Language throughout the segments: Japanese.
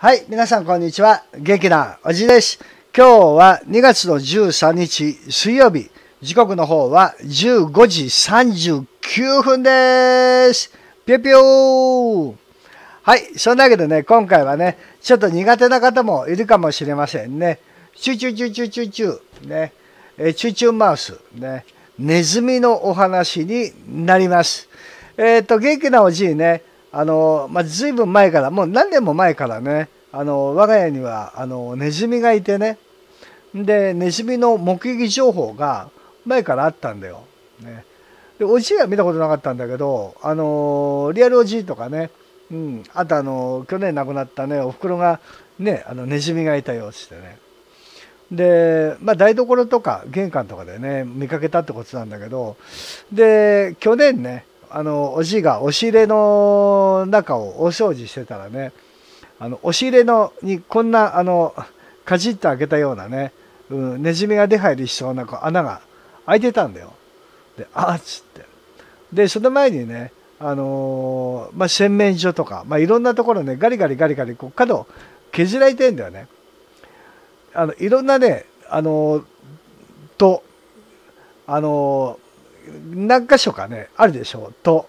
はい、皆さんこんにちは。元気なおじです。今日は2月の13日水曜日、時刻の方は15時39分です。ぴょぴょはい、そんなわけでね、今回はね、ちょっと苦手な方もいるかもしれませんね。チュチュチュチュチュチュ、ね、えチュチュマウス、ね、ネズミのお話になります。えっ、ー、と、元気なおじいね、あの、まあ、随分前から、もう何年も前からね、あの、我が家には、あの、ネズミがいてね、で、ネズミの目撃情報が前からあったんだよ。ね、で、おじいは見たことなかったんだけど、あの、リアルおじいとかね、うん、あとあの、去年亡くなったね、おふくろが、ね、あの、ネズミがいたよ、してね。で、まあ、台所とか玄関とかでね見かけたってことなんだけどで去年ねあのおじいが押し入れの中をお掃除してたらねあの押し入れのにこんなあのかじって開けたようなね、うん、ねじみが出入りしそうな穴が開いてたんだよ。であっつって。でその前にねあのー、まあ、洗面所とか、まあ、いろんなところねガリガリガリガリこう角削られてんだよね。あのいろんなねあのー、とあのー何箇所かねあるでしょうと。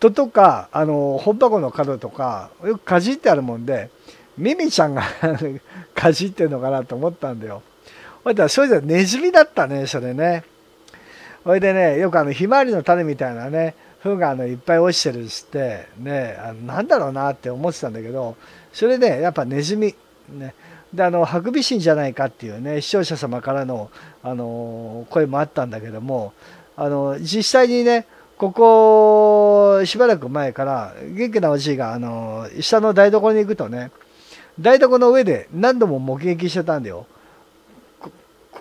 ととかあの本箱の角とかよくかじってあるもんでミミちゃんが かじってんのかなと思ったんだよ。ほいだそれじネズミだったねそれね。ほいでねよくあのひまわりの種みたいなねふうがあのいっぱい落ちてるしてねあのなんだろうなって思ってたんだけどそれねやっぱネズミ。ね、であのハクビシンじゃないかっていうね視聴者様からの、あのー、声もあったんだけどもあの実際にねここしばらく前から元気なおじいがあの下の台所に行くとね台所の上で何度も目撃してたんだよ。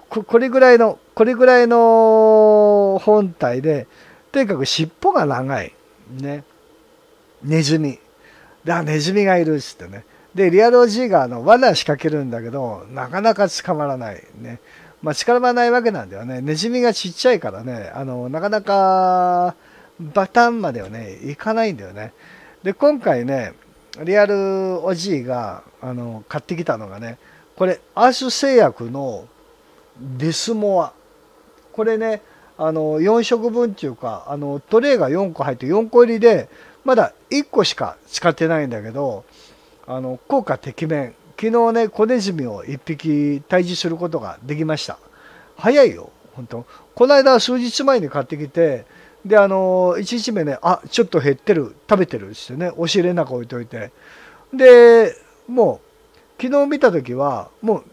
ここれぐらいのこれぐらいの本体でとにかく尻尾が長いねネズミであネズミがいるっつってねでリアルおじいがあの罠仕掛けるんだけどなかなか捕まらないねまあ、仕ないわけなんだよね。ネズミがちっちゃいからね、あの、なかなか、バタンまではね、いかないんだよね。で、今回ね、リアルおじいが、あの、買ってきたのがね、これ、アース製薬のデスモア。これね、あの、4色分っていうか、あの、トレイが4個入って4個入りで、まだ1個しか使ってないんだけど、あの、効果てきめん昨日ね、小ネズミを1匹退治することができました。早いよ、本当この間、数日前に買ってきて、で、あの、1日目ね、あ、ちょっと減ってる、食べてるってね、押し入れの中置いといて。で、もう、昨日見た時は、もう、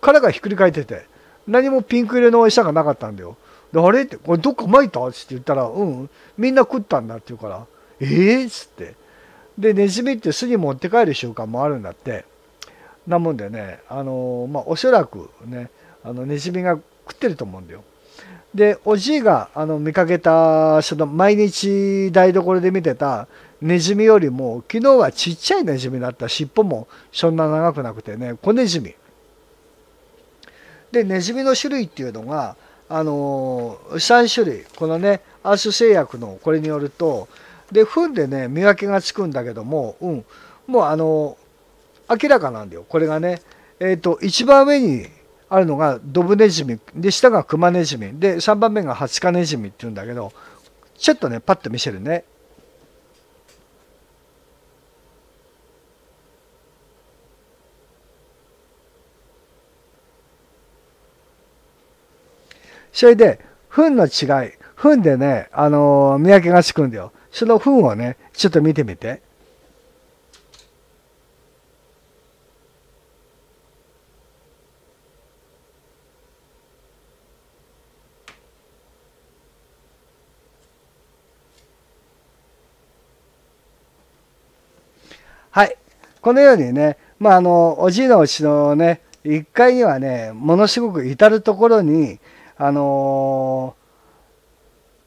殻がひっくり返ってて、何もピンク色の餌がなかったんだよ。で、あれって、これどっか撒いたって言ったら、うん、みんな食ったんだって言うから、ええー、っつって。で、ネズミって巣に持って帰る習慣もあるんだって。なもんでね、あのまあ、おそらくね、あのネズミが食ってると思うんだよ。で、おじいがあの見かけた、その毎日台所で見てたネズミよりも、昨日はちっちゃいネズミだった、尻尾もそんな長くなくてね、小ネズミ。で、ネズミの種類っていうのが、あのー、3種類、このね、アース製薬のこれによると、で、糞でね、見分けがつくんだけども、うん、もうあのー明らかなんだよこれがね。えっ、ー、と一番上にあるのがドブネズミで下がクマネズミで3番目がハチカネズミっていうんだけどちょっとねパッと見せるね。それで糞の違い糞でねあのー、見分けがつくんだよ。その糞をねちょっと見てみて。はい。このようにね、まあ、あの、おじいのうちのね、1階にはね、ものすごく至る所に、あの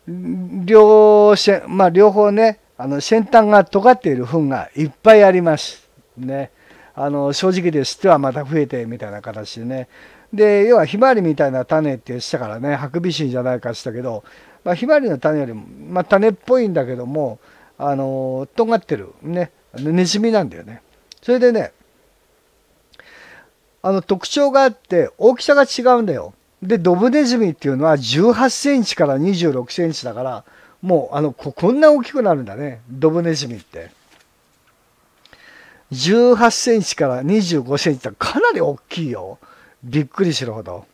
ー、両、まあ、両方ね、あの、先端が尖っている糞がいっぱいあります。ね。あの、正直ですってはまた増えてみたいな形でね。で、要はひまわりみたいな種ってしたからね、ハクビシンじゃないかしたけど、まあ、ひまわりの種よりも、まあ、種っぽいんだけども、あの尖ってる。ね。ネズミなんだよね。それでね、あの特徴があって大きさが違うんだよ。で、ドブネズミっていうのは18センチから26センチだから、もうあのこんな大きくなるんだね、ドブネズミって。18センチから25センチってかなり大きいよ。びっくりするほど。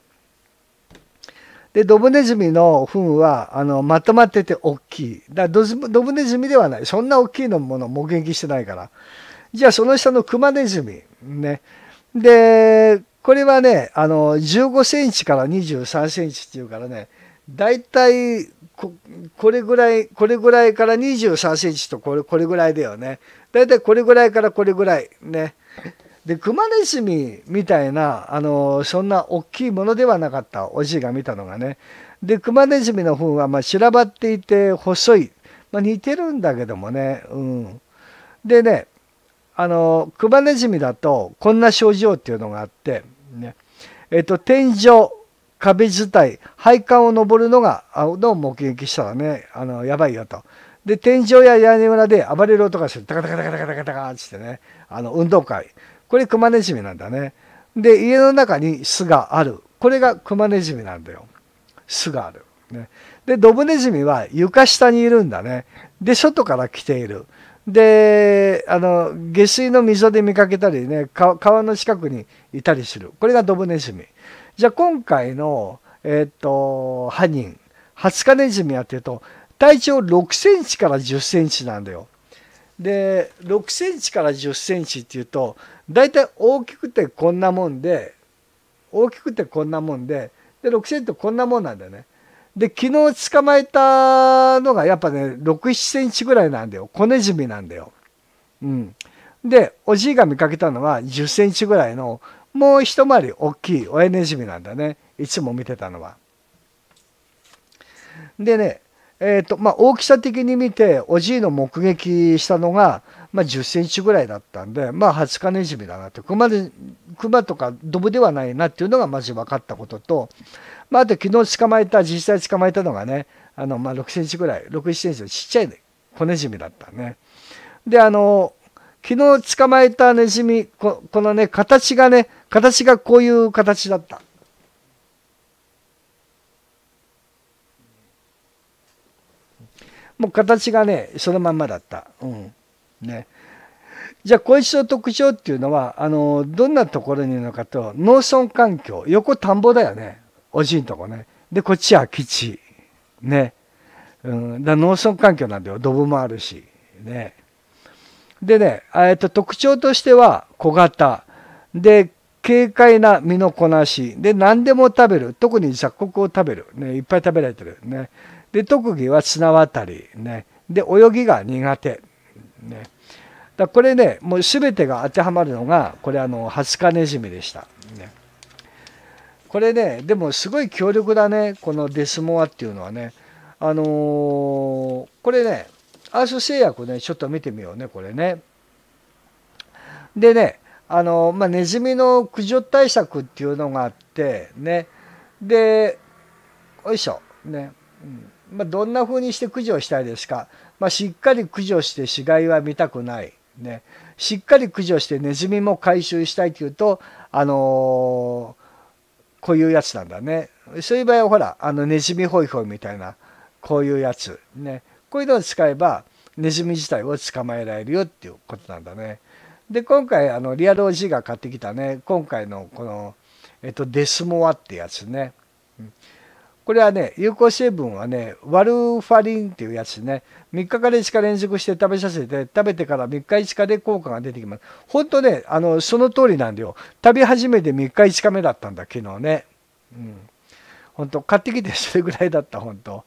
でドブネズミの糞はあのまとまってて大きいだドドブネズミではないそんな大きいのもの目撃してないからじゃあその下のクマネズミねでこれはねあの15センチから23センチっていうからねだいたいここれぐらいこれぐらいから23センチとこれこれぐらいだよねだいたいこれぐらいからこれぐらいね。でマネズミみたいなあのそんな大きいものではなかったおじいが見たのがねでクマネズミの方はまあ散らばっていて細い、まあ、似てるんだけどもね、うん、でねあのクマネズミだとこんな症状っていうのがあって、ねえっと、天井壁伝い配管を登るのがの目撃したらねあのやばいよと。で天井や屋根裏で暴れる音がするタカタカタカタカタカタカっってねあの運動会これクマネジメなんだね。で、家の中に巣がある。これがクマネジメなんだよ。巣がある。ね、で、ドブネジミは床下にいるんだね。で、外から来ている。で、あの、下水の溝で見かけたりね、川の近くにいたりする。これがドブネジミ。じゃあ今回の、えー、っと、犯人、ハツカネジミはっていうと、体長6センチから10センチなんだよ。で、6センチから10センチっていうと、大体大きくてこんなもんで大きくてこんなもんでで6センチこんなもんなんだよね。で昨日捕まえたのがやっぱね67センチぐらいなんだよ小ネズミなんだよ。うん、でおじいが見かけたのは10センチぐらいのもう一回り大きい親ネズミなんだねいつも見てたのは。でねえーとまあ、大きさ的に見ておじいの目撃したのがまあ、10センチぐらいだったんで、まあ、ハツカネジミだなって、熊で、熊とかドブではないなっていうのがまず分かったことと、まあ、あと昨日捕まえた、実際捕まえたのがね、あの、まあ、6センチぐらい、6、1センチのちっちゃい小ネジミだったね。で、あの、昨日捕まえたネジミ、ここのね、形がね、形がこういう形だった。もう形がね、そのまんまだった。うん。ね。じゃあ後遺症特徴っていうのはあのどんなところにいるのかと農村環境横田んぼだよねおじいとこねでこっちは基地ね、うん、だ農村環境なんだよドブもあるしねでね、えっと、特徴としては小型で軽快な身のこなしで何でも食べる特に雑穀を食べる、ね、いっぱい食べられてるねで特技は綱渡りねで泳ぎが苦手ね。だこれね、もう全てが当てはまるのが、これあの、ハスカネズミでした。ね、これね、でもすごい強力だね、このデスモアっていうのはね。あのー、これね、アース製薬ね、ちょっと見てみようね、これね。でね、あのー、まあ、ネズミの駆除対策っていうのがあって、ね、で、よいしょ、ね、うんまあ、どんな風にして駆除したいですか。まあ、しっかり駆除して死骸は見たくない。ね、しっかり駆除してネズミも回収したいというと、あのー、こういうやつなんだね。そういう場合はほら、あのネズミホイホイみたいな、こういうやつ。ね。こういうのを使えば、ネズミ自体を捕まえられるよっていうことなんだね。で、今回、あの、リアル OG が買ってきたね、今回のこの、えっと、デスモアってやつね。うんこれはね、有効成分はね、ワルファリンっていうやつね、3日から5日連続して食べさせて、食べてから3日5日で効果が出てきます。ほんとね、あの、その通りなんだよ。食べ始めて3日5日目だったんだ、昨日ね。うん。ほんと、買ってきてそれぐらいだった、ほんと。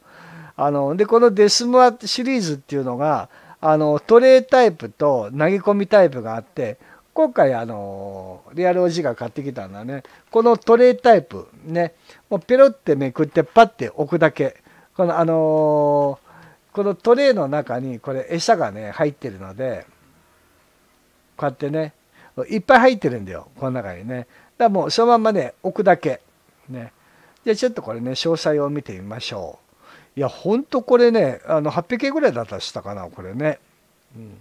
あの、で、このデスムアシリーズっていうのが、あの、トレータイプと投げ込みタイプがあって、今回あのリアルおじが買ってきたんだねこのトレータイプねもうペロってめくってパッて置くだけこのあのー、このトレーの中にこれ餌がね入ってるのでこうやってねいっぱい入ってるんだよこの中にねだからもうそのまんまね置くだけねじゃあちょっとこれね詳細を見てみましょういやほんとこれねあの800円ぐらいだったしたかなこれねうん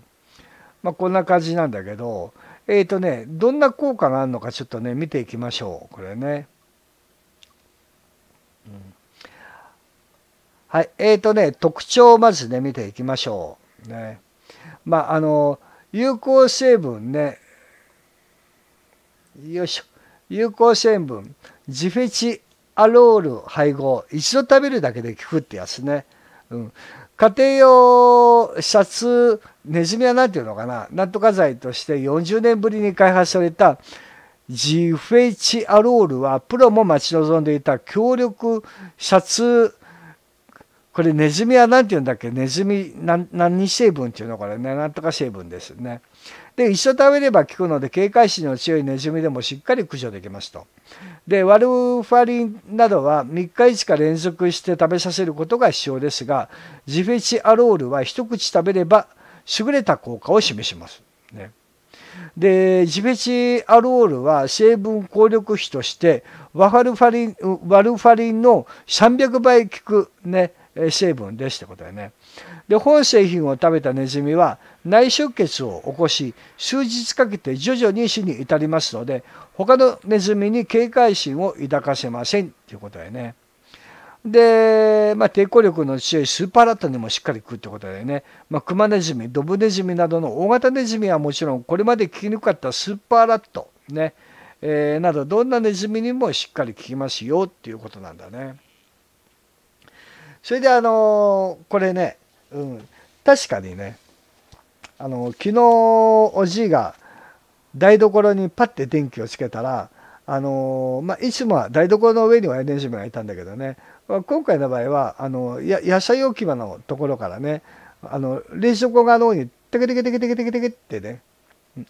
まあこんな感じなんだけどえっ、ー、とねどんな効果があるのかちょっとね見ていきましょうこれね。はい。えっ、ー、とね、特徴をまずね、見ていきましょう。ね。まあ、あの、有効成分ね、よいしょ。有効成分、ジフェチアロール配合、一度食べるだけで効くってやつね。うん。家庭用シャツ、ネズミは何ていうのかな、なんとか剤として40年ぶりに開発されたジフェチアロールは、プロも待ち望んでいた強力シャツこれネズミは何て言うんだっけネズミ何何成分っていうのこれねなんとか成分ですね。で一緒食べれば効くので警戒心の強いネズミでもしっかり駆除できますと。でワルファリンなどは3日5日連続して食べさせることが必要ですがジフェチアロールは一口食べれば優れた効果を示します。ね、でジフェチアロールは成分効力比としてワファルファリンワルファリンの300倍効く、ね、成分ですってことだよね。で、本製品を食べたネズミは内出血を起こし、数日かけて徐々に死に至りますので、他のネズミに警戒心を抱かせませんっていうことだよね。で、まあ、抵抗力の強いスーパーラットにもしっかり食うってことだよね。まあ、クマネズミ、ドブネズミなどの大型ネズミはもちろん、これまで効きにくかったスーパーラット、ね、えー、など、どんなネズミにもしっかり効きますよっていうことなんだね。それであのこれね、うん、確かにねあの昨日おじいが台所にパッて電気をつけたらあのまあ、いつもは台所の上には電子部がいたんだけどね今回の場合はあのや野菜置き場のところからねあの冷蔵庫側の方にテケテケテケテケテケテケってね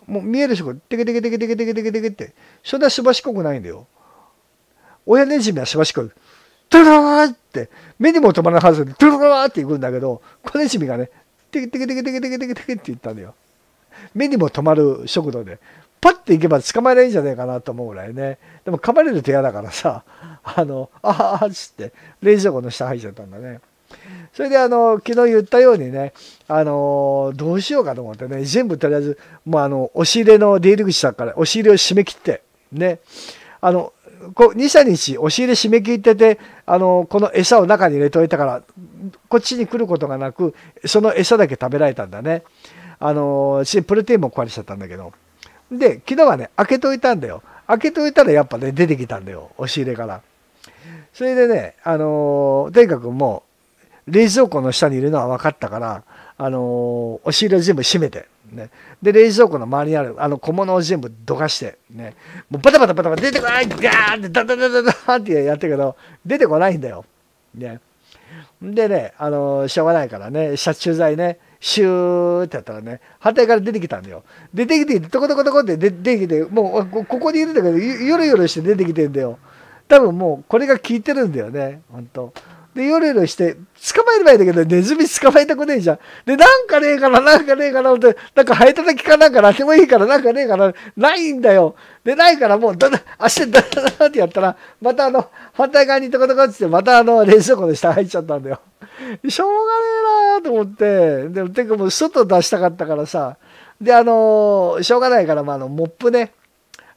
もう見えるしこテケテケテケテケテケテケテケってそんなすばしこくないんだよ。親電子部はすばしこい。トゥルルーって、目にも止まらないはずで、トゥルルーって行くんだけど、小ネシミがね、テケテケテケテケテケテケテキって言ったんだよ。目にも止まる速度で、パッて行けば捕まえられるんじゃねえかなと思うぐらいね。でも噛まれると嫌だからさ、あの、ああっつって、冷蔵庫の下入っちゃったんだね。それであの昨日言ったようにねあのどうしようかと思ってね全部とりあえずもうあの押し入れの出入り口だから押し入れを締め切ってねあのこう23日押し入れ締め切っててあのこの餌を中に入れておいたからこっちに来ることがなくその餌だけ食べられたんだねあのプロテインも壊れちゃったんだけどで昨日はね開けといたんだよ開けといたらやっぱね出てきたんだよ押し入れからそれでねあのとにかくもう冷蔵庫の下にいるのは分かったからあの押し入れを全部閉めてね、で冷蔵庫の周りにあるあの小物を全部どかして、ね、もうバタバタバタバタ出てこないガーってダダダダダってやってるけど出てこないんだよ。ね、でねあのしょうがないからね殺虫剤ねシューってやったらね反対から出てきたんだよ。出てきてトコトコトコって出てきてもうここにいるんだけどヨロヨロして出てきてんだよ。多分もうこれが効いてるんだよね本当。ほんとで、ヨロヨロして、捕まえればいいんだけど、ネズミ捕まえたくねえじゃん。で、なんかねえかな、なんかねえかな、って、なんか生えただけかなんかなっもいいから、なんかねえかな、ないんだよ。で、ないからもう、だだ、足でだだだってやったら、またあの、反対側にとかとかって、またあの、冷蔵庫の下入っちゃったんだよ。しょうがねえなーと思って、でも、てかもう外出したかったからさ、で、あのー、しょうがないから、まあ、あの、モップね、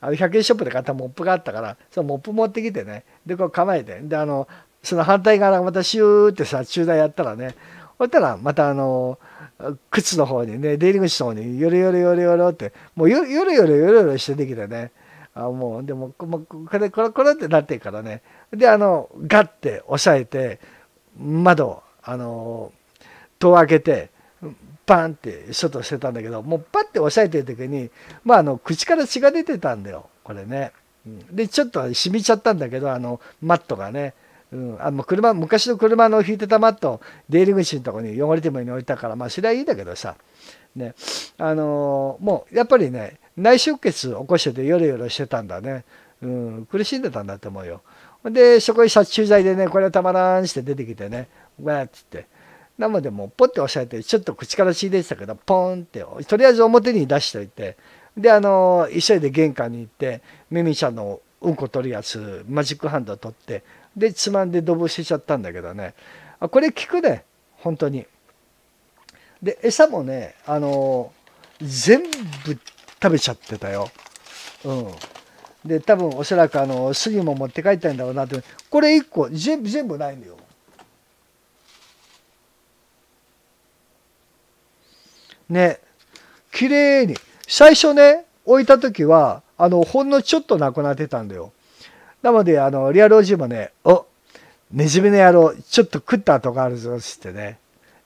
あの100円ショップで買ったモップがあったから、そのモップ持ってきてね、で、こう構えて、で、あの、その反対側がまたシューってさ、中断やったらね、ほったらまたあの、靴の方にね、出入り口の方によろよろよろよろって、もうよろよろよろよろしてできてね、あもう、でも、もうこれ、これ、これってなってるからね。で、あの、ガッて押さえて、窓、あの、戸を開けて、パンって外してたんだけど、もうパッて押さえてる時に、まあ、あの、口から血が出てたんだよ、これね。で、ちょっと染みちゃったんだけど、あの、マットがね。うん、あの車昔の車の引いてたマット出入り口のとこに汚れてもいいの置いたからまあそれはいいんだけどさ、ねあのー、もうやっぱりね内出血起こしててヨロヨロしてたんだね、うん、苦しんでたんだと思うよでそこに殺虫剤でねこれはたまらんして出てきてねわっつってなのでもうポッて押さえてちょっと口から血出てたけどポンってとりあえず表に出しておいてであのー、急いで玄関に行ってミミちゃんのうんこ取るやつマジックハンド取ってでつまんでドブしちゃったんだけどねあこれ効くね本当にで餌もねあの全部食べちゃってたようんで多分おそらくあの杉も持って帰ったんだろうなってこれ1個全部全部ないのよね綺麗に最初ね置いた時はあのほんのちょっとなくなってたんだよなので、あの、リアルおじいもね、おねじめの野郎、ちょっと食った跡があるぞ、つってね、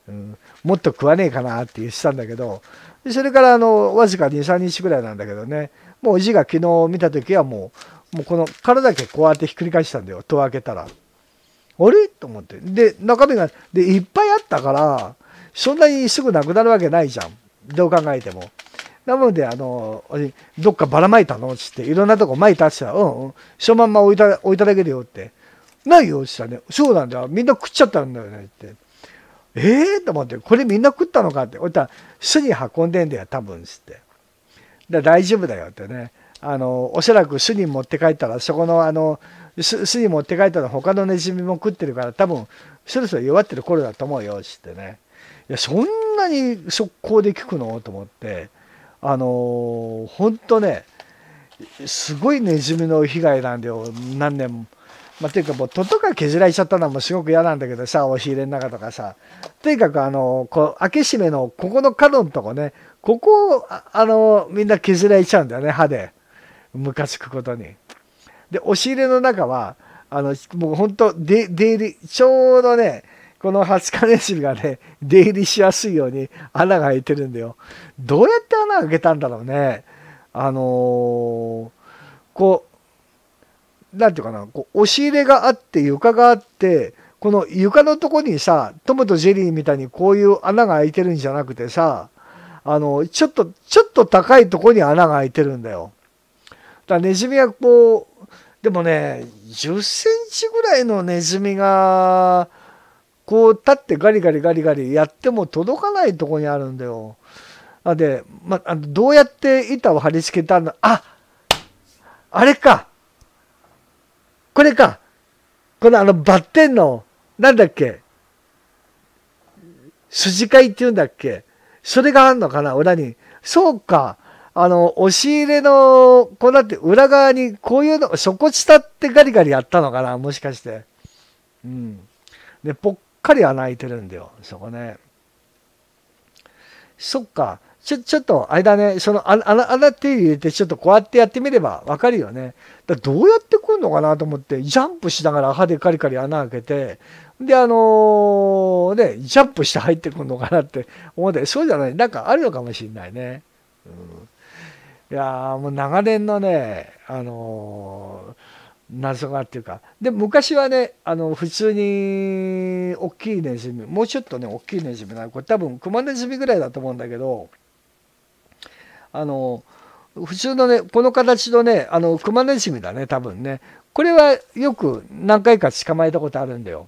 うん、もっと食わねえかなって言ってたんだけど、それからあの、わずか2、3日ぐらいなんだけどね、もうおじいが昨日見た時はもう、もうこの殻だけこうやってひっくり返したんだよ、戸を開けたら。あれと思って。で、中身が、で、いっぱいあったから、そんなにすぐなくなるわけないじゃん。どう考えても。なので、あの、どっかばらまいたのって言って、いろんなとこまいたって言ったら、うん、うん、そのまんま置いた、置いただけだよって。ないよって言ったらね、そうなんだよ。みんな食っちゃったんだよねって。ええー、と思って、これみんな食ったのかって。おいたら、巣に運んでんだよ、多分、つって。だ大丈夫だよってね。あの、おそらく巣に持って帰ったら、そこの、あの、巣に持って帰ったら他のネズミも食ってるから、多分、そろそろ弱ってる頃だと思うよ、つってね。いや、そんなに速攻で効くのと思って。あの本当ねすごいねズみの被害なんだよ何年も。まあ、ていうかもう戸とか削られちゃったのもすごく嫌なんだけどさ押し入れの中とかさとにかくあのこう開け閉めのここの角のとこねここをあのみんな削られちゃうんだよね歯でムカつくことに。で押し入れの中はあのもう本当出入りちょうどねこのハチカネシがね、出入りしやすいように穴が開いてるんだよ。どうやって穴開けたんだろうね。あのー、こう、なんていうかな、こう押し入れがあって床があって、この床のとこにさ、トムとジェリーみたいにこういう穴が開いてるんじゃなくてさ、あの、ちょっと、ちょっと高いとこに穴が開いてるんだよ。だネズミはこう、でもね、10センチぐらいのネズミが、こう立ってガリガリガリガリやっても届かないとこにあるんだよ。あで、まあ、どうやって板を貼り付けたのああれかこれかこのあのバッテンの、なんだっけ筋交いって言うんだっけそれがあんのかな裏に。そうか。あの、押し入れの、こうなって裏側にこういうの、そこ下ってガリガリやったのかなもしかして。うん。で、ポッかり穴開いてるんだよそこねそっかちょちょっと間ねその穴穴手入れてちょっとこうやってやってみれば分かるよねだどうやってくるのかなと思ってジャンプしながら歯でカリカリ穴開けてであのねジャンプして入ってくるのかなって思ってそうじゃないなんかあるのかもしれないね、うん、いやもう長年のねあのー謎がっていうかで昔はねあの普通に大きいネズミもうちょっとね大きいネズミなこれ多分クマネズミぐらいだと思うんだけどあの普通のねこの形のねあのクマネズミだね多分ねこれはよく何回か捕まえたことあるんだよ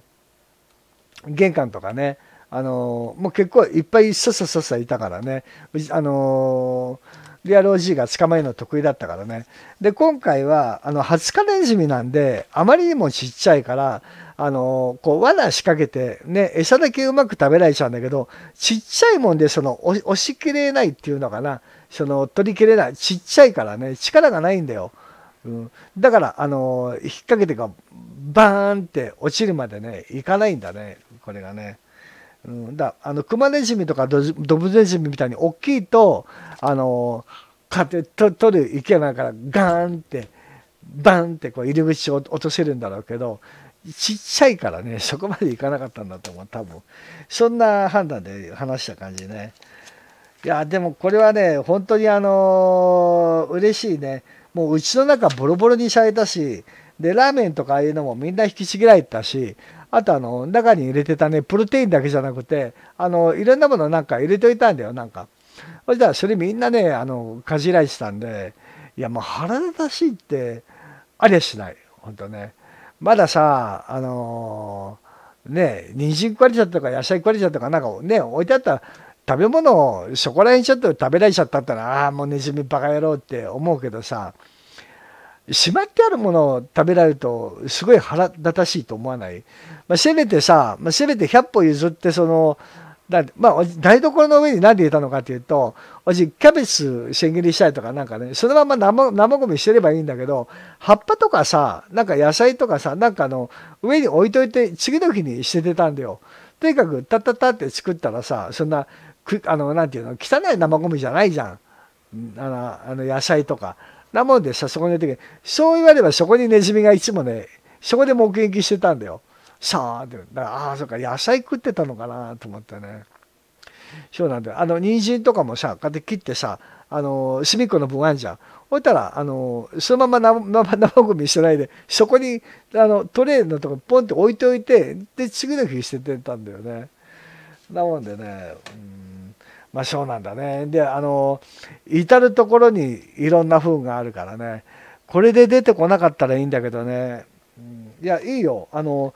玄関とかねあのもう結構いっぱいささささいたからねあのーリアル OG が捕まえるの得意だったからね。で、今回は、あの、20日ネズミなんで、あまりにもちっちゃいから、あの、こう、罠仕掛けて、ね、餌だけうまく食べられちゃうんだけど、ちっちゃいもんで、その、押し切れないっていうのかな。その、取りきれない。ちっちゃいからね、力がないんだよ。うん、だから、あの、引っ掛けてが、バーンって落ちるまでね、いかないんだね、これがね。うん、だあのクマネズミとかドドブネズミみたいに大きいとあの買てと取る池なんからガーンってバンってこう入り口を落とせるんだろうけどちっちゃいからねそこまでいかなかったんだと思う多分そんな判断で話した感じねいやでもこれはね本当にあのー、嬉しいねもううちの中ボロボロにされたしで、ラーメンとかああいうのもみんな引きちぎられたし、あとあの、中に入れてたね、プロテインだけじゃなくて、あの、いろんなものなんか入れておいたんだよ、なんか。そしたらそれみんなね、あの、かじられてたんで、いやもう腹立たしいって、ありゃしない。ほんとね。まださ、あのー、ね、人参食われちゃったとか野菜食われちゃったとか、なんかね、置いてあった食べ物をそこら辺ちょっと食べられちゃったったら、ああ、もうネズミバカ野郎って思うけどさ、しまってあるものを食べられるとすごい腹立たしいと思わない、まあ、せめてさ、まあ、せめて100歩譲ってそのだまあ、台所の上に何でいたのかというと、おじキャベツ千切りしたりとかなんかね、そのまま生生ゴミしてればいいんだけど、葉っぱとかさ、なんか野菜とかさ、なんかあの、上に置いといて、次の日に捨ててたんだよ。とにかく、たったたって作ったらさ、そんな、くあの、なんていうの、汚い生ゴミじゃないじゃん。あの、あの野菜とか。なもんでさ、そこにいて、時に、そう言わればそこにネズミがいつもね、そこで目撃してたんだよ。さあ、ってああ、そっか、野菜食ってたのかなと思ってね。そうなんだよ。あの、人参とかもさ、こうやって切ってさ、あの、隅っこの分あじゃん。置いたら、あの、そのまま生生ゴミしてないで、そこに、あの、トレーのとこポンって置いておいて、で、次の日捨ててたんだよね。なもんでね、うんまあ、そうなんだねであの至る所にいろんな風があるからねこれで出てこなかったらいいんだけどね、いやいいよあの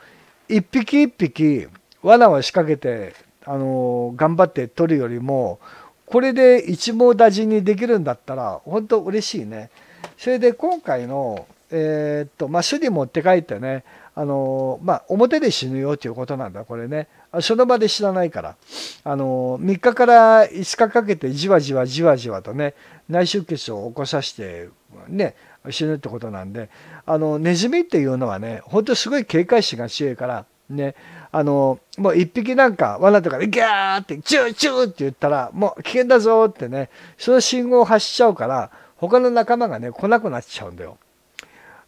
一匹一匹罠を仕掛けてあの頑張って取るよりもこれで一網打尽にできるんだったら本当嬉しいね。それで今回の、えー、っとまあ、主に持って帰ってねあの、まあ、表で死ぬよということなんだこれねその場で知らないから、あの、3日から5日かけてじわじわじわじわとね、内出血を起こさせて、ね、死ぬってことなんで、あの、ネズミっていうのはね、本当すごい警戒心が強いから、ね、あの、もう1匹なんか罠とかでギャーってチューチューって言ったら、もう危険だぞってね、その信号を発しちゃうから、他の仲間がね、来なくなっちゃうんだよ。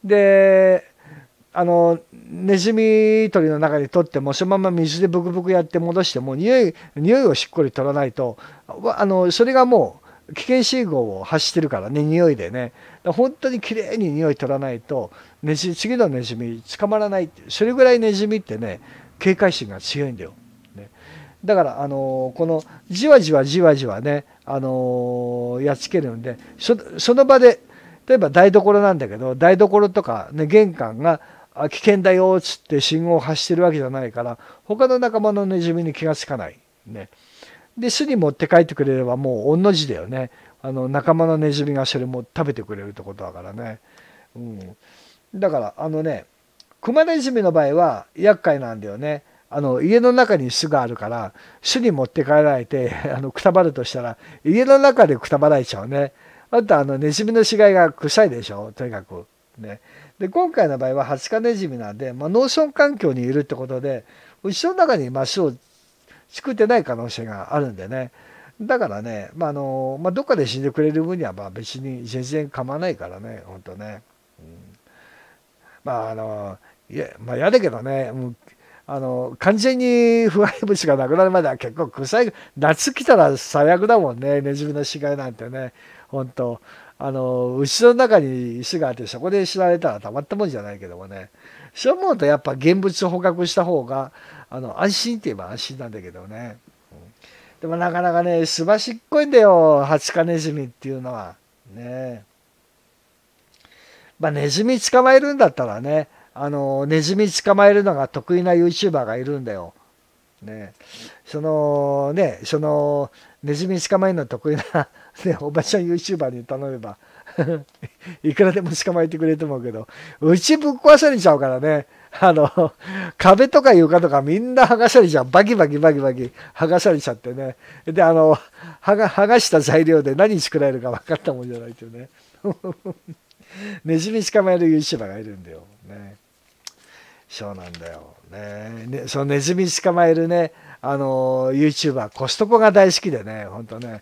で、あのネズミ取りの中に取ってもそのまま水でブクブクやって戻しても匂い匂いをしっかり取らないとあのそれがもう危険信号を発してるからね匂いでね本当にきれいに匂い取らないとネズ次のネズミ捕まらないそれぐらいネズミってね警戒心が強いんだよ。ね、だからあのこのじわじわじわじわねあのやっつけるんでその場で例えば台所なんだけど台所とか、ね、玄関が危険だよっつって信号を発してるわけじゃないから他の仲間のネズミに気が付かない。ね、で巣に持って帰ってくれればもう同じだよねあの仲間のネズミがそれも食べてくれるってことだからね、うん、だからあのねクマネズミの場合は厄介なんだよねあの家の中に巣があるから巣に持って帰られて あのくたばるとしたら家の中でくたばられちゃうねあとあのネズミの死骸が臭いでしょとにかくね。で今回の場合はハチカネジミなんで、まあ、ノーション環境にいるってことで牛の中にマシを作ってない可能性があるんでねだからね、まあのまあ、どっかで死んでくれる分にはまあ別に全然構わないからねほんとね、うん、まああのいやまあ嫌だけどね、うん、あの完全に腐敗物がなくなるまでは結構臭い夏来たら最悪だもんねネズミの死骸なんてねほんとあの牛の中に石があってそこで知られたらたまったもんじゃないけどもねそう思うとやっぱ現物捕獲した方があの安心って言えば安心なんだけどね、でもなかなかねすばしっこいんだよハチカネズミっていうのはねまあネズミ捕まえるんだったらねあのネズミ捕まえるのが得意な YouTuber がいるんだよ。ね、そのねそのネズミ捕まえるの得意なね、おばちゃん YouTuber に頼めば いくらでも捕まえてくれると思うけど、うちぶっ壊されちゃうからね。あの、壁とか床とかみんな剥がされちゃう。バキバキバキバキ剥がされちゃってね。で、あの、剥が剥がした材料で何作られるか分かったもんじゃないというね。ネズミ捕まえる YouTuber がいるんだよ。ね。そうなんだよ。ね。ねそのネズミ捕まえるね、あの、YouTuber、コストコが大好きでね、ほんとね。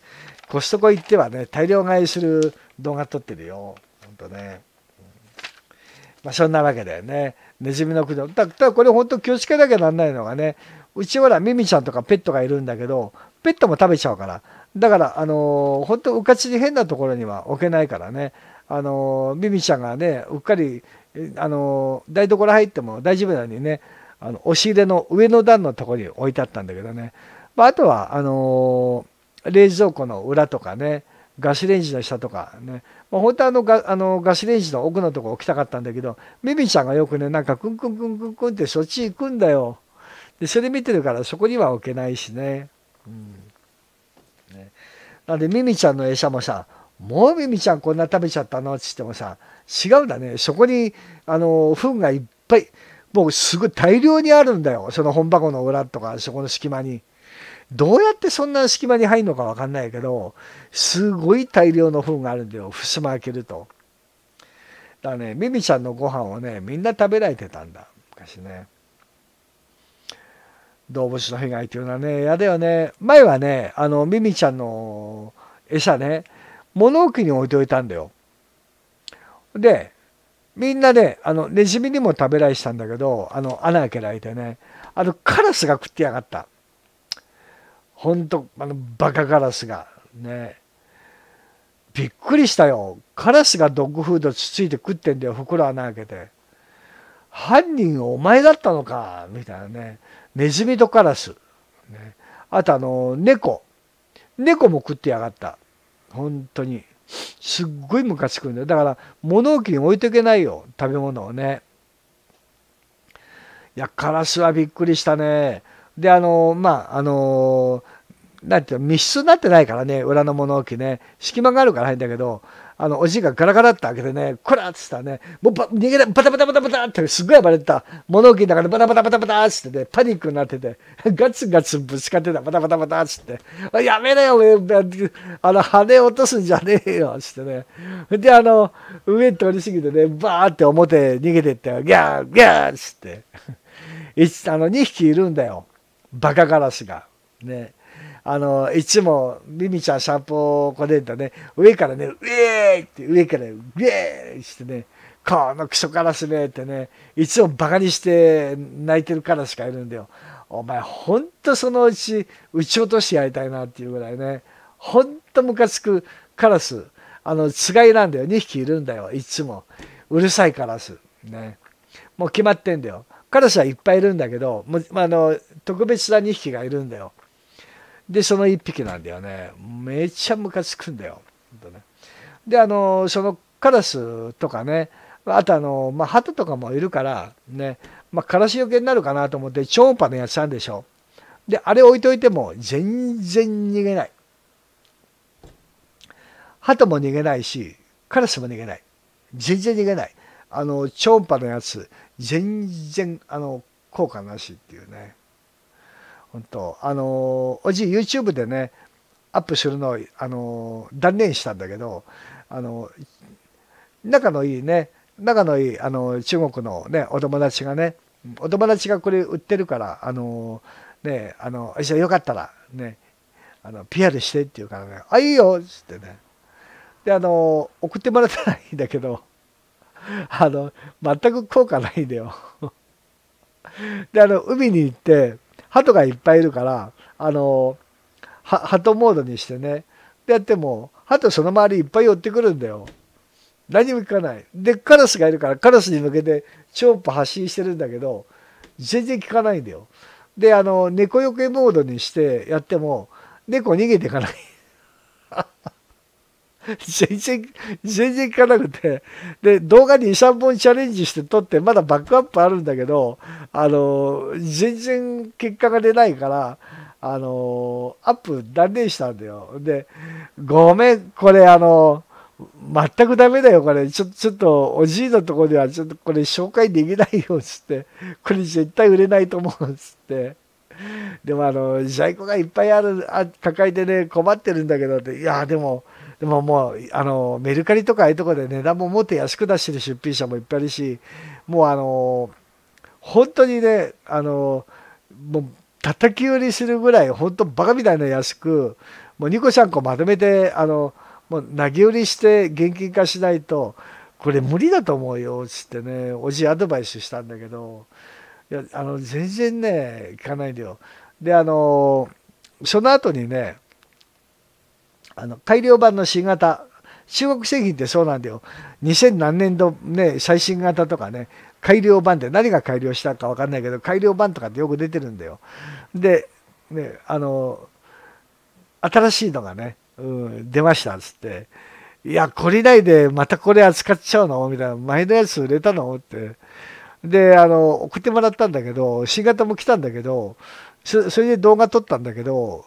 コストコ行ってはね、大量買いする動画撮ってるよ。ほんとね。まあ、そんなわけだよね。ネズミの駆除。たからこれ本当気をつけなきゃなんないのがね、うちほら、ミミちゃんとかペットがいるんだけど、ペットも食べちゃうから。だから、あのー、本当うかちに変なところには置けないからね。あのー、ミミちゃんがね、うっかり、あのー、台所入っても大丈夫なのにね、あの、押し入れの上の段のところに置いてあったんだけどね。まあ、あとは、あのー冷蔵庫の裏とかねガスレンジの下とかね、まあ、本当はあのガあのガスレンジの奥のとこ置きたかったんだけどミミちゃんがよくねなんかクンクンクンクンクンってそっち行くんだよでそれ見てるからそこには置けないしね,、うん、ねなんでミミちゃんの餌もさ「もうミミちゃんこんな食べちゃったの?」っつってもさ違うんだねそこにあの糞がいっぱいもうすごい大量にあるんだよその本箱の裏とかそこの隙間に。どうやってそんな隙間に入るのか分かんないけど、すごい大量の糞があるんだよ。襖開けると。だからね、ミミちゃんのご飯をね、みんな食べられてたんだ。昔ね。動物の被害っていうのはね、嫌だよね。前はね、あの、ミミちゃんの餌ね、物置に置いておいたんだよ。で、みんなね、あの、ネズミにも食べられしたんだけど、あの、穴開けられてね、あの、カラスが食ってやがった。本当あの、バカガラスが、ね。びっくりしたよ。カラスがドッグフードつついて食ってんだよ、袋穴開けて。犯人お前だったのか、みたいなね。ネズミとカラス。ね、あとあの、猫。猫も食ってやがった。本当に。すっごいムカつくんだよ。だから、物置に置いとけないよ、食べ物をね。いや、カラスはびっくりしたね。であのまああのなんていうの密室になってないからね裏の物置ね隙間があるからいんだけどあのおじいがガラガラって開けてねこらっつったらねもうば逃げなバタバタバタバタってすごい暴れてた物置の中でバタバタバタバタっつってねパニックになってて ガツガツぶつかってたバタバタバタっつって「やめなよあの羽落とすんじゃねえよ」っつってねであの上取りすぎてねバーって表逃げてってギャーギャーっつって あの2匹いるんだよ。バカガラスがねあのいつもミミちゃん散歩来ねえんだね上からね「ウェーイ!」って上から「ウェーイ!」してね「このクソガラスめ」ってねいつもバカにして泣いてるカラスがいるんだよ。お前ほんとそのうち撃ち落としてやりたいなっていうぐらいねほんとムカつくカラスあのつがいなんだよ2匹いるんだよいつもうるさいカラスねもう決まってんだよカラスはいっぱいいるんだけど、あの、特別な2匹がいるんだよ。で、その1匹なんだよね。めちゃムカつくんだよ。で、あの、そのカラスとかね、あとあの、まあ、鳩とかもいるから、ね、まあ、カラスよけになるかなと思って超音波のやつなんでしょ。で、あれ置いといても全然逃げない。鳩も逃げないし、カラスも逃げない。全然逃げない。あの、超音波のやつ、全然、あの、効果なしっていうね。本当あの、おじい YouTube でね、アップするのを、あの、断念したんだけど、あの、仲のいいね、仲のいい、あの、中国のね、お友達がね、お友達がこれ売ってるから、あの、ね、あの、じゃよかったら、ね、あの、PR してって言うからね、あ、いいよっつってね。で、あの、送ってもらったらいいんだけど、あの、全く効果ないんだよで、あの、海に行って、鳩がいっぱいいるから、あの、鳩モードにしてね。でやっても、鳩その周りいっぱい寄ってくるんだよ。何も聞かない。で、カラスがいるから、カラスに向けて超音波発信してるんだけど、全然聞かないんだよ。で、あの、猫よけモードにしてやっても、猫逃げていかない 全然、全然効かなくて。で、動画に2、3本チャレンジして撮って、まだバックアップあるんだけど、あの、全然結果が出ないから、あの、アップ断念したんだよ。で、ごめん、これあの、全くダメだよ、これ。ちょちょっと、おじいのとこでは、ちょっとこれ紹介できないよ、つって。これ絶対売れないと思う、つって。でも、あの、在庫がいっぱいある、あ抱えてね、困ってるんだけどって、いや、でも、でももうあのメルカリとかああいうとこで値段ももっと安く出してる出品者もいっぱいいるしもうあの本当にねあのもう叩き売りするぐらい本当バカみたいな安くもう2個3個まとめてあのもう投げ売りして現金化しないとこれ無理だと思うよっつってねおじいアドバイスしたんだけどいやあの全然ねいかないんだよ。であのその後にねあの改良版の新型中国製品ってそうなんだよ2000何年度ね最新型とかね改良版って何が改良したか分かんないけど改良版とかってよく出てるんだよでねあの新しいのがね、うん、出ましたっつっていや懲りないでまたこれ扱っちゃうのみたいな前のやつ売れたのってであの送ってもらったんだけど新型も来たんだけどそれで動画撮ったんだけど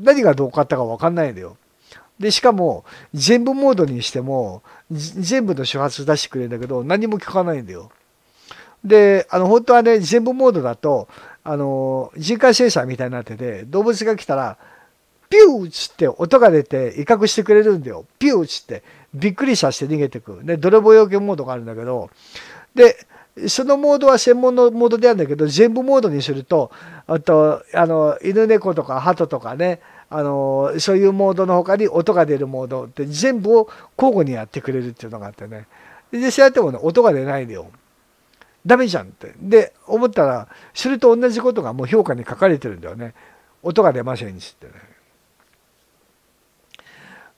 何がどうかったか分かんないだよ。で、しかも、全部モードにしても、全部の周波数出してくれるんだけど、何も聞かないんだよ。で、あの、本当はね、全部モードだと、あの、人感センサーみたいになってて、動物が来たら、ピューっつって音が出て威嚇してくれるんだよ。ピューっつって、びっくりさせて逃げてく。で、泥棒要件モードがあるんだけど、で、そのモードは専門のモードであるんだけど、全部モードにすると、あと、あの、犬猫とか鳩とかね、あの、そういうモードの他に音が出るモードって全部を交互にやってくれるっていうのがあってね。で、そうやってもね、音が出ないだよ。ダメじゃんって。で、思ったら、すると同じことがもう評価に書かれてるんだよね。音が出ませんしってね。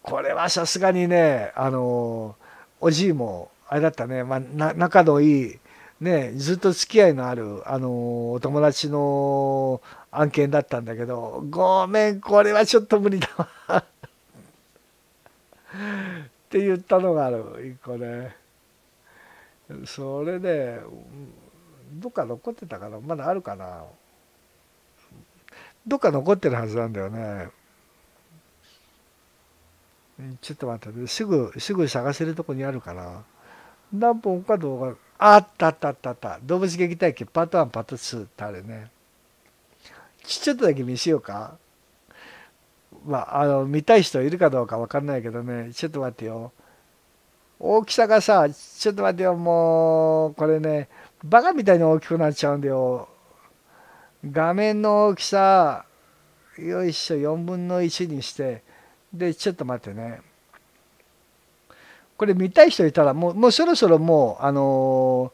これはさすがにね、あの、おじいも、あれだったね、まあ、仲のいいね、ずっと付き合いのある、あのお友達の案件だったんだけど、ごめん、これはちょっと無理だわ って言ったのがある、一個ね。それで、どっか残ってたかなまだあるかなどっか残ってるはずなんだよね。ちょっと待って、すぐ、すぐ探せるとこにあるかな。何本か動画、あったあったあったあった。動物撃退記パート1、パート2ってあるね。ちょっとだけ見しようか。まあ、あの、見たい人いるかどうかわかんないけどね。ちょっと待ってよ。大きさがさ、ちょっと待ってよ。もう、これね、バカみたいに大きくなっちゃうんだよ。画面の大きさ、よいしょ、4分の1にして、で、ちょっと待ってね。これ見たい人いたらもうもうそろそろもうあの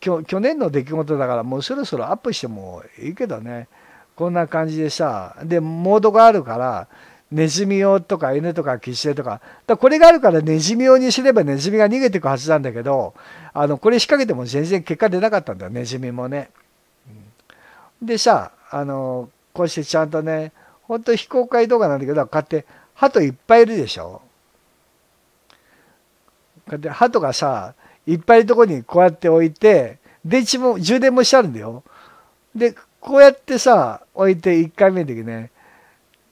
ー、去年の出来事だからもうそろそろアップしてもいいけどねこんな感じでさでモードがあるからネズミ用とか犬とか寄生とかだこれがあるからネズミ用にすればネズミが逃げていくはずなんだけどあのこれ仕掛けても全然結果出なかったんだよネズミもね。でさあのこうしてちゃんとねほんと非公開動画なんだけどこうやって鳩いっぱいいるでしょ。うやって歯とかさいっぱいのとこにこうやって置いて電池も充電もしちゃうんだよ。でこうやってさ置いて1回目の時ね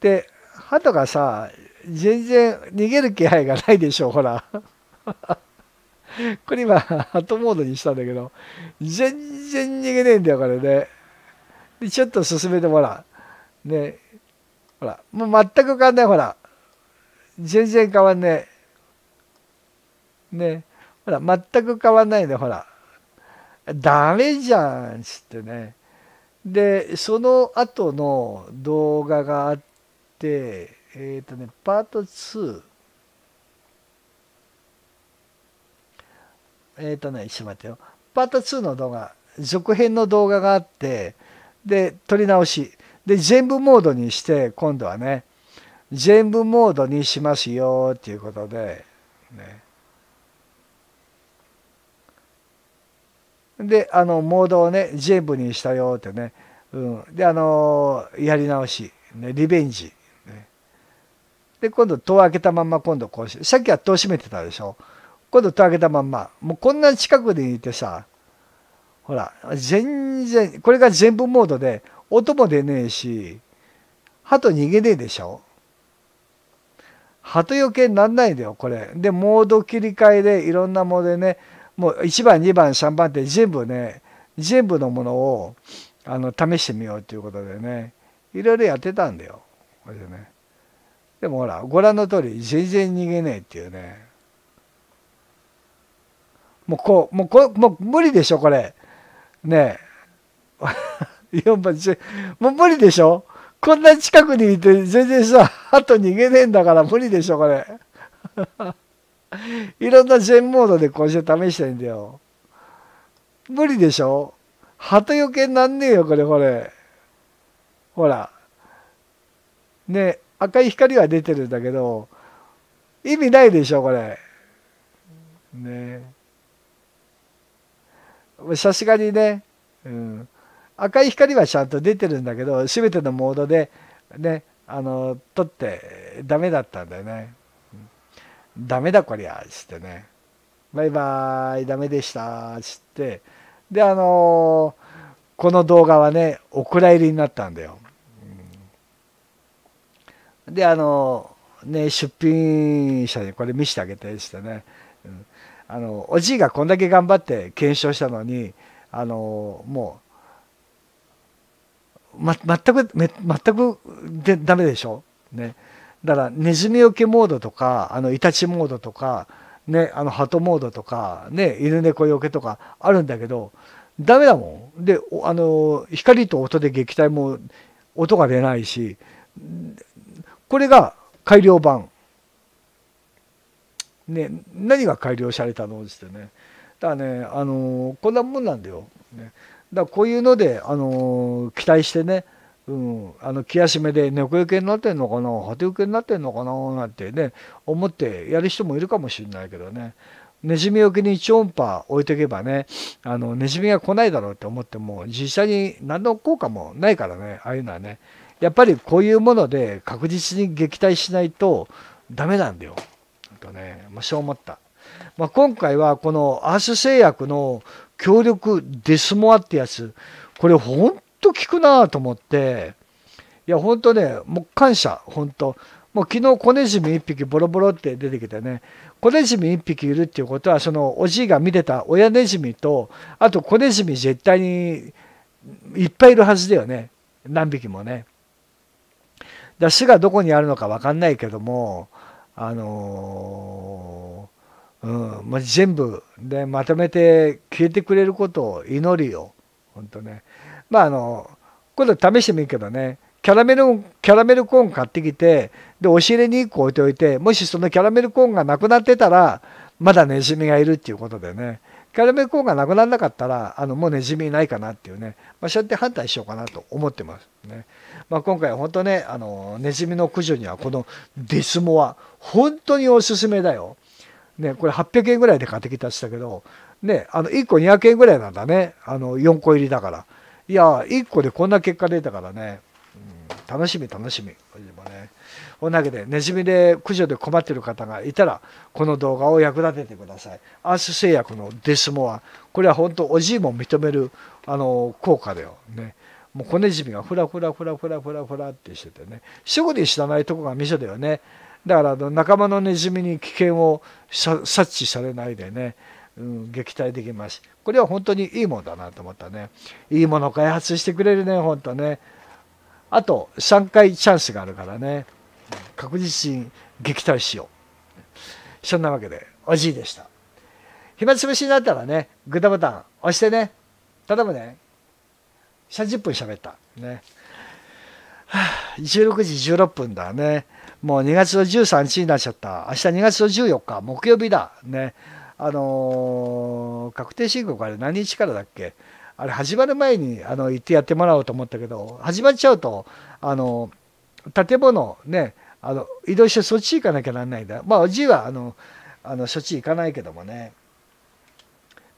で歯とかさ全然逃げる気配がないでしょほら。これ今、ハトモードにしたんだけど、全然逃げねえんだよ、これね。で、ちょっと進めてもらう。ね。ほら、もう全く変わんない、ほら。全然変わんねえ。ねほら全く変わんないでほらダメじゃんっつってねでその後の動画があってえっ、ー、とねパート2えっ、ー、とねちょっと待ってよパート2の動画続編の動画があってで撮り直しで全部モードにして今度はね全部モードにしますよっていうことでねであのモードをね全部にしたよってね、うん、であのやり直し、ね、リベンジ、ね、で今度戸を開けたまま今度こうしさっきは戸を閉めてたでしょ今度戸を開けたまんまもうこんな近くにいてさほら全然これが全部モードで音も出ねえし鳩逃げねえでしょ鳩よけになんないでよこれでモード切り替えでいろんなモードでねもう1番2番3番って全部ね全部のものをあの試してみようっていうことでねいろいろやってたんだよこれでねでもほらご覧の通り全然逃げねえっていうねもうこうもうこもう無理でしょこれねえ4番 もう無理でしょこんな近くにいて全然さあと逃げねえんだから無理でしょこれ。いろんなジェンモードでこうして試したいんだよ。無理でしょ鳩よけになんねえよ、これ、これ。ほら。ね、赤い光は出てるんだけど、意味ないでしょ、これ。ね。さすがにね、うん。赤い光はちゃんと出てるんだけど、全てのモードで、ね、あの、撮ってダメだったんだよね。ダメだこりゃ、つってね。バイバイ、ダメでした、つって。で、あのー、この動画はね、お蔵入りになったんだよ。うん、で、あのー、ね、出品者にこれ見せてあげて、つってね。うん、あの、おじいがこんだけ頑張って検証したのに、あのー、もう、ま、全く、め、全くで、ダメでしょね。だからネズミよけモードとかあのイタチモードとか、ね、あのハトモードとか、ね、犬猫よけとかあるんだけどダメだもん。であの光と音で撃退も音が出ないしこれが改良版。ね、何が改良されたのってね。だからね、あのこんなもんなんだよ。ね、だからこういうので、あの期待してねうん、あの気休めで猫よけになってんのかな果てよけになってんのかななんてね思ってやる人もいるかもしれないけどねネズミよけに超音波置いとけばねあのネズミが来ないだろうって思っても実際に何の効果もないからねああいうのはねやっぱりこういうもので確実に撃退しないとダメなんだよ。とね、まあ、そう思った。まあ、今回はこのアース製薬の協力デスモアってやつこれ本と聞くなと思って、いや、本当ね、もう感謝、本当もう昨日小ネズミ1匹ボロボロって出てきてね、小ネズミ1匹いるっていうことは、そのおじいが見てた親ネズミと、あと小ネズミ絶対にいっぱいいるはずだよね。何匹もね。だ死がどこにあるのか分かんないけども、あのー、うん、まあ、全部でまとめて消えてくれることを祈るよ。本当ね。まああの今度試してもいいけどねキャラメルキャラメルコーン買ってきてで押し入れに1個置いておいてもしそのキャラメルコーンがなくなってたらまだネズミがいるっていうことでねキャラメルコーンがなくならなかったらあのもうネズミいないかなっていうね、まあ、そうやって判断しようかなと思ってますね。まあ、今回は本当ねあのネズミの駆除にはこのデスモア本当におすすめだよ。ねこれ800円ぐらいで買ってきたしたけどねあの1個200円ぐらいなんだねあの4個入りだから。いや1個でこんな結果出たからね、うん、楽しみ楽しみもねこんなわけでネズミで駆除で困ってる方がいたらこの動画を役立ててくださいアース製薬のデスモアこれは本当おじいも認めるあの効果だよねもう小ネズミがフラフラフラフラフラフラってしててねすぐに知らないとこがミソだよねだから仲間のネズミに危険を察知されないでねうん、撃退できますこれは本当にいいものだなと思ったねいいもの開発してくれるね本当ねあと3回チャンスがあるからね確実に撃退しようそんなわけでおじいでした暇つぶしになったらねグッドボタン押してね頼むね30分喋ったね16時16分だね。もう2月の13日になっちゃった。明日2月の14日、木曜日だ。ね。あの確定申告あれ何日からだっけあれ始まる前にあの行ってやってもらおうと思ったけど始まっちゃうとあの建物ねあの移動してそっち行かなきゃなんないんだまあおじいはあのあのっち行かないけどもね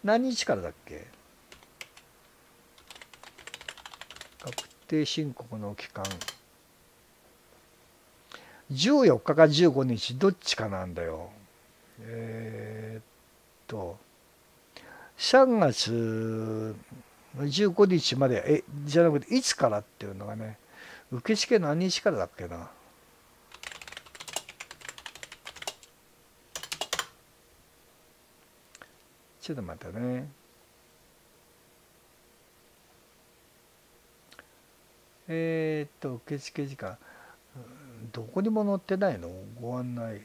何日からだっけ確定申告の期間14日か15日どっちかなんだよえー、っと3月15日までえじゃなくていつからっていうのがね受付何日からだっけなちょっと待ってねえー、っと受付時間どこにも載ってないのご案内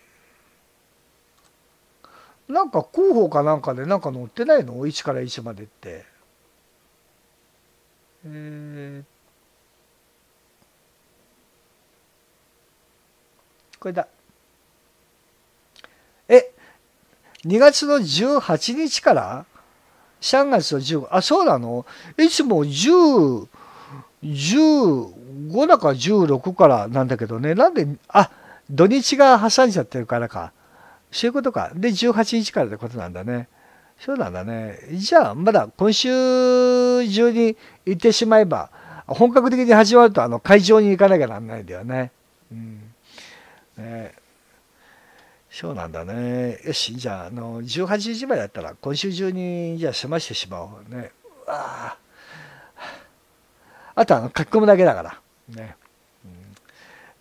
なんか広報かなんかでなんか載ってないの ?1 から1までって。えー、これだ。え、2月の18日から3月の15、あ、そうなのいつも10、15だか16からなんだけどね、なんで、あ、土日が挟んじゃってるからか。そういうことか。で、18日からってことなんだね。そうなんだね。じゃあ、まだ今週中に行ってしまえば、本格的に始まると、あの、会場に行かなきゃなんないんだよね。うん。ねそうなんだね。よし、じゃあ、あの、18時前だったら、今週中に、じゃあ、済ましてしまおう。ね。うわあ。あと、あの、書き込むだけだから。ね。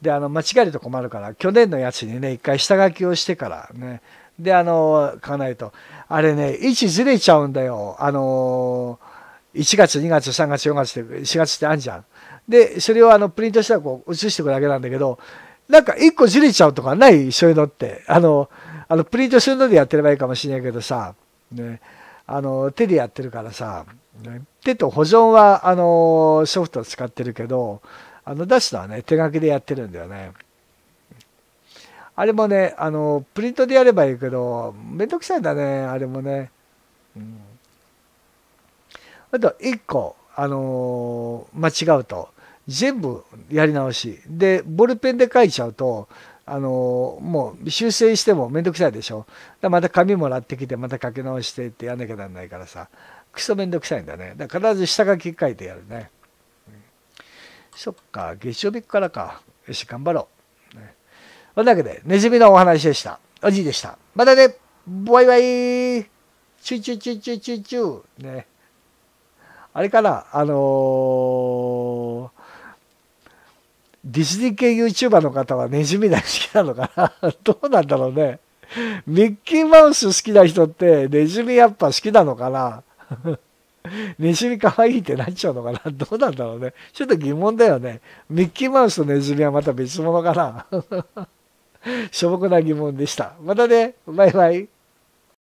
であの間違えると困るから去年のやつにね一回下書きをしてからねであの書かないとあれね位置ずれちゃうんだよあの1月2月3月4月って4月ってあんじゃんでそれをあのプリントしたらこう写してくくだけなんだけどなんか1個ずれちゃうとかないそういうのってあのあのプリントするのでやってればいいかもしれないけどさ、ね、あの手でやってるからさ、ね、手と保存はあのソフト使ってるけどあの出すのはね、手書きでやってるんだよね。あれもね、あの、プリントでやればいいけど、めんどくさいんだね、あれもね。うん、あと、1個、あのー、間違うと、全部やり直し。で、ボールペンで書いちゃうと、あのー、もう修正してもめんどくさいでしょ。だまた紙もらってきて、また書き直してってやんなきゃなんないからさ、クソめんどくさいんだね。だから必ず下書き書いてやるね。そっか、月曜日からか。よし、頑張ろう。ね、というわけで、ネズミのお話でした。おじいでした。またね、バイバイチュチュチュチュチュチュね。あれかな、あのー、ディズニー系 YouTuber の方はネズミ大好きなのかな どうなんだろうね。ミッキーマウス好きな人ってネズミやっぱ好きなのかなネズミ可愛いってなっちゃうのかな どうなんだろうね。ちょっと疑問だよね。ミッキーマウスとネズミはまた別物かな しょぼくな疑問でした。またね。バイバイ。